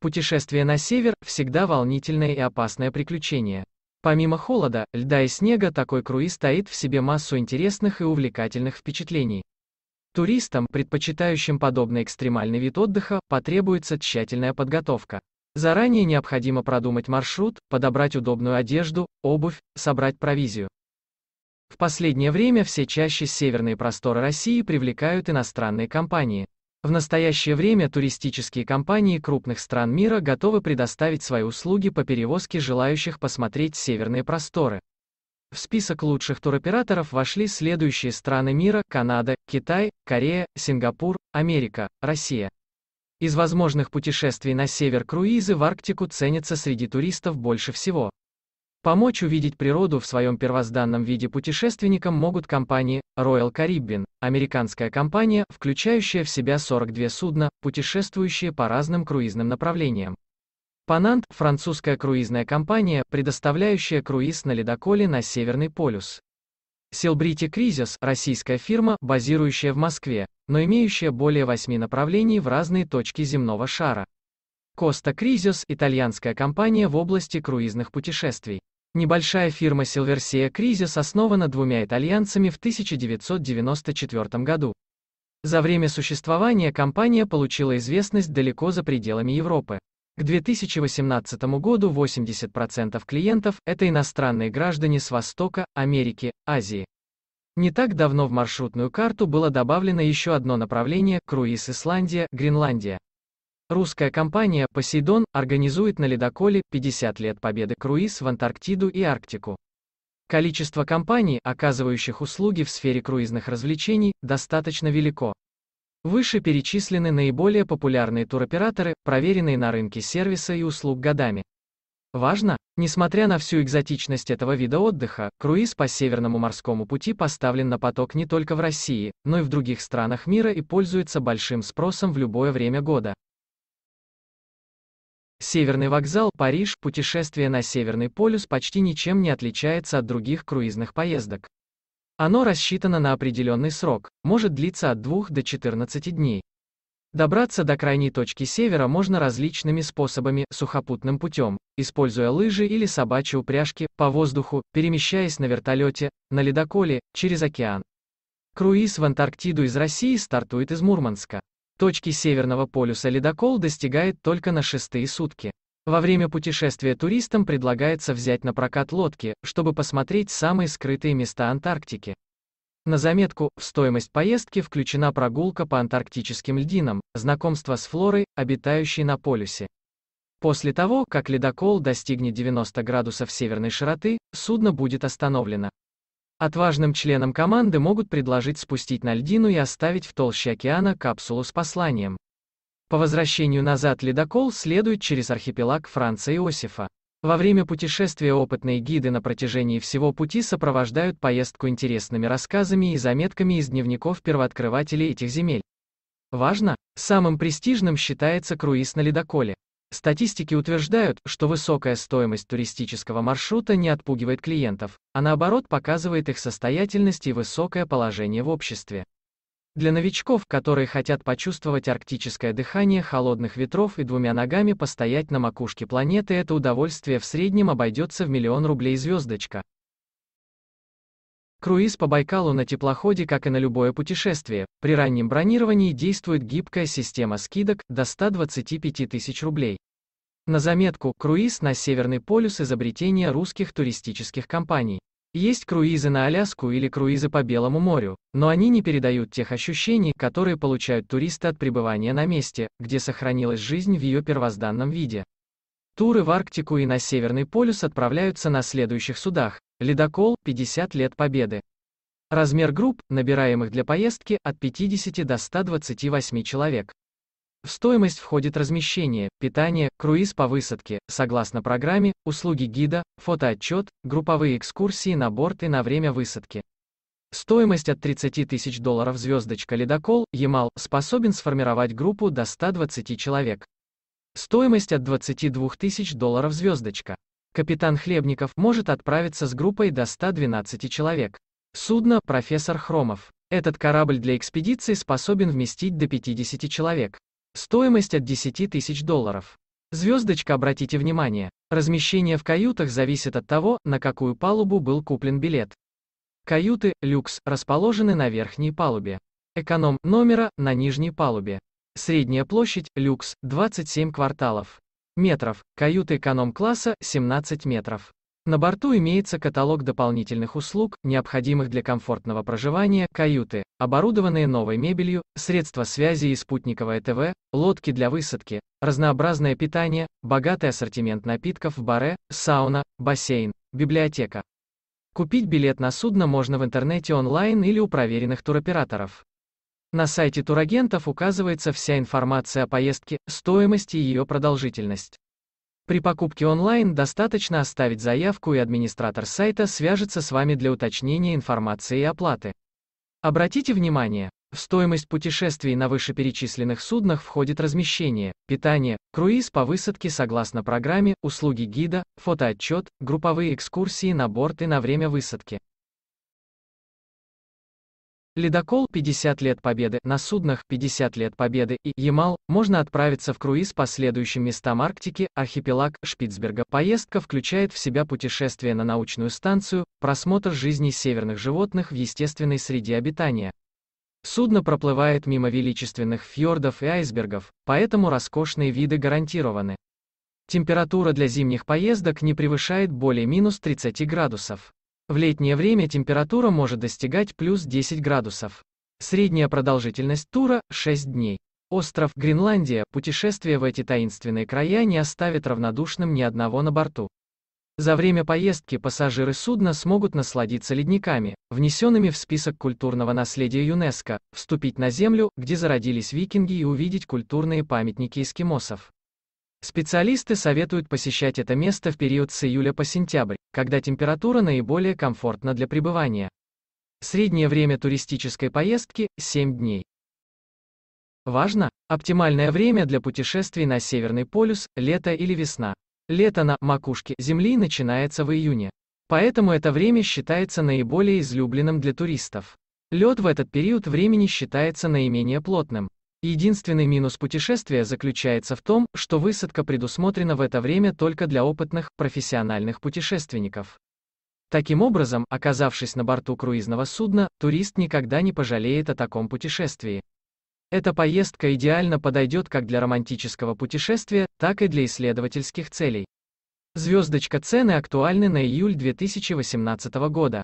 Путешествие на север – всегда волнительное и опасное приключение. Помимо холода, льда и снега такой круиз стоит в себе массу интересных и увлекательных впечатлений. Туристам, предпочитающим подобный экстремальный вид отдыха, потребуется тщательная подготовка. Заранее необходимо продумать маршрут, подобрать удобную одежду, обувь, собрать провизию. В последнее время все чаще северные просторы России привлекают иностранные компании. В настоящее время туристические компании крупных стран мира готовы предоставить свои услуги по перевозке желающих посмотреть северные просторы. В список лучших туроператоров вошли следующие страны мира – Канада, Китай, Корея, Сингапур, Америка, Россия. Из возможных путешествий на север круизы в Арктику ценятся среди туристов больше всего. Помочь увидеть природу в своем первозданном виде путешественникам могут компании Royal Caribbean, американская компания, включающая в себя 42 судна, путешествующие по разным круизным направлениям. Панант – французская круизная компания, предоставляющая круиз на ледоколе на Северный полюс. Селбрити Кризис – российская фирма, базирующая в Москве, но имеющая более восьми направлений в разные точки земного шара. Коста Кризис – итальянская компания в области круизных путешествий. Небольшая фирма Silversia Crisis основана двумя итальянцами в 1994 году. За время существования компания получила известность далеко за пределами Европы. К 2018 году 80% клиентов – это иностранные граждане с Востока, Америки, Азии. Не так давно в маршрутную карту было добавлено еще одно направление – круиз Исландия, Гренландия. Русская компания «Посейдон» организует на ледоколе 50 лет победы круиз в Антарктиду и Арктику. Количество компаний, оказывающих услуги в сфере круизных развлечений, достаточно велико. Выше перечислены наиболее популярные туроператоры, проверенные на рынке сервиса и услуг годами. Важно, несмотря на всю экзотичность этого вида отдыха, круиз по Северному морскому пути поставлен на поток не только в России, но и в других странах мира и пользуется большим спросом в любое время года. Северный вокзал, Париж, путешествие на Северный полюс почти ничем не отличается от других круизных поездок. Оно рассчитано на определенный срок, может длиться от 2 до 14 дней. Добраться до крайней точки севера можно различными способами, сухопутным путем, используя лыжи или собачьи упряжки, по воздуху, перемещаясь на вертолете, на ледоколе, через океан. Круиз в Антарктиду из России стартует из Мурманска. Точки Северного полюса ледокол достигает только на шестые сутки. Во время путешествия туристам предлагается взять на прокат лодки, чтобы посмотреть самые скрытые места Антарктики. На заметку, в стоимость поездки включена прогулка по антарктическим льдинам, знакомство с флорой, обитающей на полюсе. После того, как ледокол достигнет 90 градусов северной широты, судно будет остановлено. Отважным членам команды могут предложить спустить на льдину и оставить в толще океана капсулу с посланием. По возвращению назад ледокол следует через архипелаг Франца Иосифа. Во время путешествия опытные гиды на протяжении всего пути сопровождают поездку интересными рассказами и заметками из дневников первооткрывателей этих земель. Важно, самым престижным считается круиз на ледоколе. Статистики утверждают, что высокая стоимость туристического маршрута не отпугивает клиентов, а наоборот показывает их состоятельность и высокое положение в обществе. Для новичков, которые хотят почувствовать арктическое дыхание холодных ветров и двумя ногами постоять на макушке планеты, это удовольствие в среднем обойдется в миллион рублей звездочка. Круиз по Байкалу на теплоходе, как и на любое путешествие, при раннем бронировании действует гибкая система скидок до 125 тысяч рублей. На заметку, круиз на Северный полюс – изобретение русских туристических компаний. Есть круизы на Аляску или круизы по Белому морю, но они не передают тех ощущений, которые получают туристы от пребывания на месте, где сохранилась жизнь в ее первозданном виде. Туры в Арктику и на Северный полюс отправляются на следующих судах. Ледокол – 50 лет победы. Размер групп, набираемых для поездки, от 50 до 128 человек. В стоимость входит размещение, питание, круиз по высадке, согласно программе, услуги гида, фотоотчет, групповые экскурсии на борт и на время высадки. Стоимость от 30 тысяч долларов звездочка ледокол «Ямал» способен сформировать группу до 120 человек. Стоимость от 22 тысяч долларов звездочка. Капитан Хлебников может отправиться с группой до 112 человек. Судно «Профессор Хромов». Этот корабль для экспедиции способен вместить до 50 человек. Стоимость от 10 тысяч долларов. Звездочка, обратите внимание, размещение в каютах зависит от того, на какую палубу был куплен билет. Каюты, люкс, расположены на верхней палубе. Эконом, номера, на нижней палубе. Средняя площадь, люкс, 27 кварталов. Метров, каюты эконом-класса, 17 метров. На борту имеется каталог дополнительных услуг, необходимых для комфортного проживания, каюты, оборудованные новой мебелью, средства связи и спутниковое ТВ, лодки для высадки, разнообразное питание, богатый ассортимент напитков в баре, сауна, бассейн, библиотека. Купить билет на судно можно в интернете онлайн или у проверенных туроператоров. На сайте турагентов указывается вся информация о поездке, стоимость и ее продолжительность. При покупке онлайн достаточно оставить заявку и администратор сайта свяжется с вами для уточнения информации и оплаты. Обратите внимание, в стоимость путешествий на вышеперечисленных суднах входит размещение, питание, круиз по высадке согласно программе, услуги гида, фотоотчет, групповые экскурсии на борт и на время высадки. Ледокол 50 лет победы, на суднах 50 лет победы и Ямал, можно отправиться в круиз по следующим местам Арктики, архипелаг Шпицберга. Поездка включает в себя путешествие на научную станцию, просмотр жизни северных животных в естественной среде обитания. Судно проплывает мимо величественных фьордов и айсбергов, поэтому роскошные виды гарантированы. Температура для зимних поездок не превышает более минус 30 градусов. В летнее время температура может достигать плюс 10 градусов. Средняя продолжительность тура – 6 дней. Остров Гренландия, путешествие в эти таинственные края не оставит равнодушным ни одного на борту. За время поездки пассажиры судна смогут насладиться ледниками, внесенными в список культурного наследия ЮНЕСКО, вступить на землю, где зародились викинги и увидеть культурные памятники эскимосов. Специалисты советуют посещать это место в период с июля по сентябрь, когда температура наиболее комфортна для пребывания. Среднее время туристической поездки – 7 дней. Важно! Оптимальное время для путешествий на Северный полюс – лето или весна. Лето на макушке Земли начинается в июне. Поэтому это время считается наиболее излюбленным для туристов. Лед в этот период времени считается наименее плотным. Единственный минус путешествия заключается в том, что высадка предусмотрена в это время только для опытных, профессиональных путешественников. Таким образом, оказавшись на борту круизного судна, турист никогда не пожалеет о таком путешествии. Эта поездка идеально подойдет как для романтического путешествия, так и для исследовательских целей. Звездочка цены актуальны на июль 2018 года.